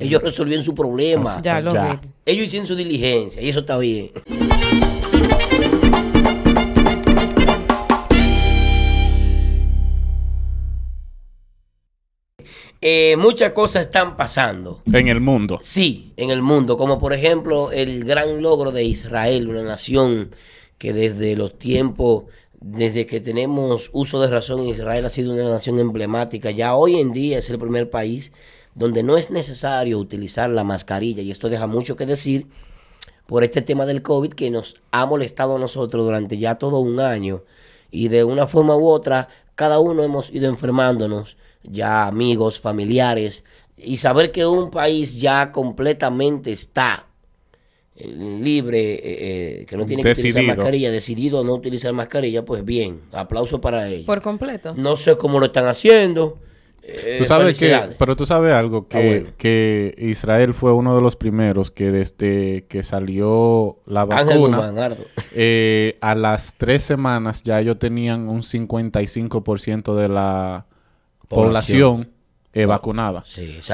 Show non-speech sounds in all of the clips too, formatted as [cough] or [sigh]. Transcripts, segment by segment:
Ellos resolvieron su problema. Ellos hicieron su diligencia y eso está bien. Eh, muchas cosas están pasando. En el mundo. Sí, en el mundo. Como por ejemplo el gran logro de Israel, una nación que desde los tiempos, desde que tenemos uso de razón, Israel ha sido una nación emblemática. Ya hoy en día es el primer país donde no es necesario utilizar la mascarilla, y esto deja mucho que decir por este tema del COVID que nos ha molestado a nosotros durante ya todo un año, y de una forma u otra, cada uno hemos ido enfermándonos, ya amigos, familiares, y saber que un país ya completamente está eh, libre, eh, eh, que no tiene que utilizar mascarilla, decidido a no utilizar mascarilla, pues bien, aplauso para ellos. Por completo. No sé cómo lo están haciendo. Eh, tú sabes que, pero tú sabes algo, ah, que, que, Israel fue uno de los primeros que desde que salió la vacuna, eh, a las tres semanas ya ellos tenían un 55% de la población, eh, vacunada.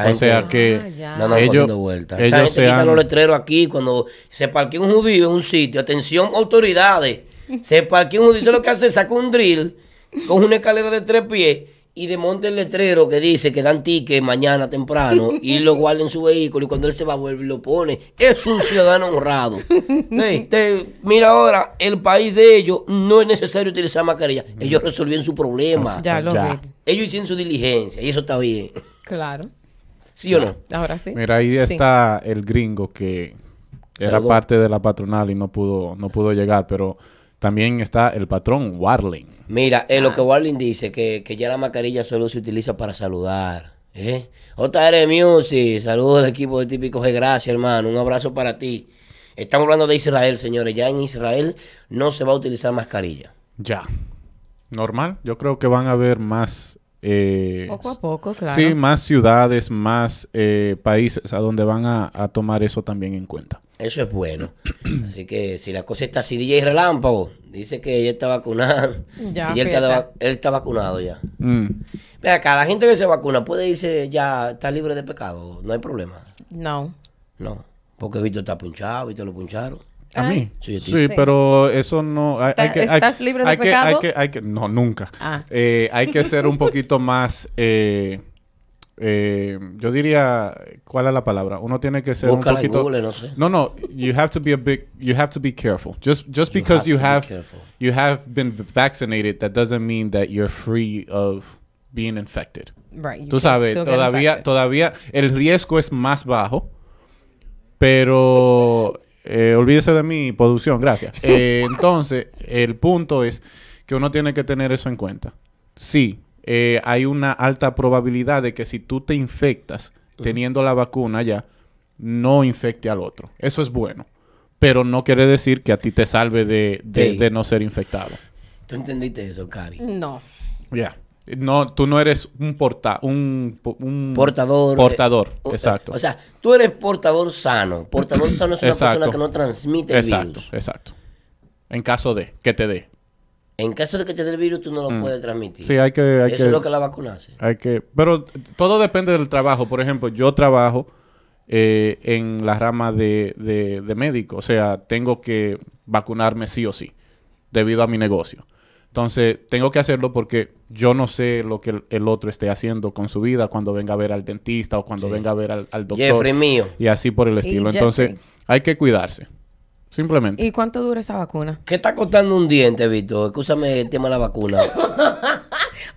o sea que, ah, ellos, ellos se han... los letreros aquí cuando se parquea un judío en un sitio, atención autoridades, se parquea un judío, lo que hace, saca un drill, con una escalera de tres pies y de monte el letrero que dice que dan ticket mañana temprano [laughs] y lo guarda en su vehículo y cuando él se va a volver lo pone. Es un ciudadano honrado. [laughs] mira ahora, el país de ellos no es necesario utilizar mascarilla. Ellos resolvieron su problema. Ellos hicieron su diligencia y eso está bien. Claro. ¿Sí o no? Ahora sí. Mira, ahí está el gringo que era parte de la patronal y no pudo, no pudo llegar, pero... También está el patrón Warling. Mira, es eh, lo que ah. Warling dice, que, ya la mascarilla solo se utiliza para saludar. ¿eh? JR Music, saludos al equipo de Típicos de Gracia, hermano. Un abrazo para ti. Estamos hablando de Israel, señores. Ya en Israel no se va a utilizar mascarilla. Ya. Normal. Yo creo que van a haber más eh, poco a poco, claro. Sí, más ciudades, más eh, países a donde van a, tomar eso también en cuenta. Eso es bueno. [clears throat] así que si la cosa está así, DJ Relámpago dice que ella está vacunada. [laughs] Y él, está, vacunado ya. Mm. Ve acá, la gente que se vacuna puede irse ya, está libre de pecado, no hay problema. No. No, porque vito está punchado, vito lo puncharon. ¿A mí? Ah. Sí, pero eso no... Hay, que, ¿Estás hay, libre de hay Que, hay que, no, nunca. Ah. Eh, hay que ser un [laughs] poquito más... Eh, eh, yo diría, ¿cuál es la palabra? Uno tiene que ser un poquito. no, no, no, you have to be a big, you have to be careful. Just, just because you have, you have, been vaccinated, that doesn't mean that you're free of being infected. Right. Tú sabes, todavía, todavía el riesgo es más bajo, pero eh, olvídese de mi producción, gracias. [laughs] Eh, entonces, el punto es que uno tiene que tener eso en cuenta. Sí, eh, hay una alta probabilidad de que si tú te infectas teniendo la vacuna ya, no infecte al otro. Eso es bueno. Pero no quiere decir que a ti te salve de, no ser infectado. ¿Tú entendiste eso, Cari? No. Ya no, tú no eres un porta, un, portador. Eh, portador, eh, exacto. O sea, tú eres portador sano. Portador sano es una persona que no transmite el virus. Exacto, exacto. En caso de que te dé. En caso de que te dé el virus, tú no lo mm. puedes transmitir. Sí, hay que... Eso es lo que la vacuna Hay que... Pero todo depende del trabajo. Por ejemplo, yo trabajo eh, en la rama de, de, de médico. O sea, tengo que vacunarme sí o sí debido a mi negocio. Entonces, tengo que hacerlo porque yo no sé lo que el, otro esté haciendo con su vida cuando venga a ver al dentista o cuando venga a ver al, doctor. mío. Y así por el estilo. Entonces, hay que cuidarse. Simplemente. ¿Y cuánto dura esa vacuna? ¿Qué está costando un diente, Víctor? Escúchame el tema de la vacuna. [laughs]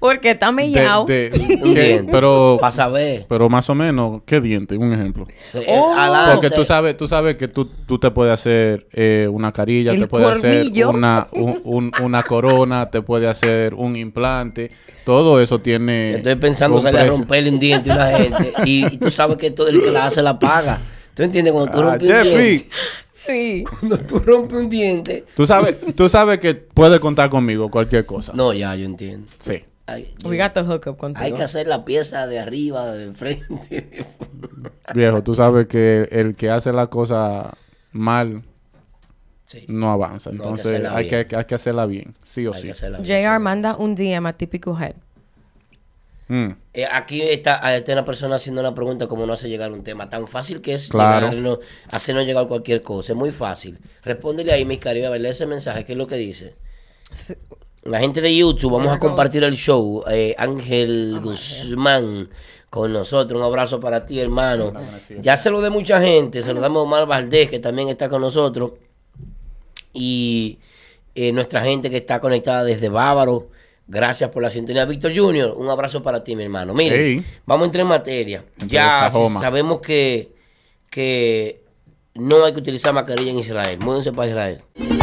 Porque está mellado. De, pero. Para saber. Pero más o menos, ¿qué diente? Un ejemplo. Eh, oh. Porque tú sabes, tú sabes que tú, tú te puedes hacer eh, una carilla, te puedes hacer una, una corona, te puede hacer un implante. Todo eso tiene. Estoy pensando salir a romperle un diente a la gente. Y, tú sabes que todo el que la hace la paga. ¿Tú entiendes? Cuando tú ah, rompes un diente. Sí. Cuando tú rompes un diente. Tú sabes, tú sabes que puedes contar conmigo cualquier cosa. No, ya, yo entiendo. Sí. Hay, Hay que hacer la pieza de arriba, de enfrente. [laughs] Viejo, tú sabes que el que hace la cosa mal no avanza. Entonces hay, que hacerla bien, sí o sí. JR manda un DM a Típico Head. Mm. Eh, aquí está, una persona haciendo una pregunta ¿Cómo no hace llegar un tema. Tan fácil que es claro. hacernos llegar cualquier cosa. Es muy fácil. Respóndele ahí, mis cariños. a verle ese mensaje. ¿Qué es lo que dice? la gente de YouTube, vamos a compartir el show. Eh, Ángel Guzmán con nosotros. Un abrazo para ti, hermano. Ya se lo de mucha gente. Se lo damos a Omar Valdés, que también está con nosotros. Y eh, nuestra gente que está conectada desde Bávaro. Gracias por la sintonía. Víctor Junior, un abrazo para ti, mi hermano. Mire, vamos a entrar en materia. ya sabemos que, no hay que utilizar mascarilla en Israel. Muédense para Israel.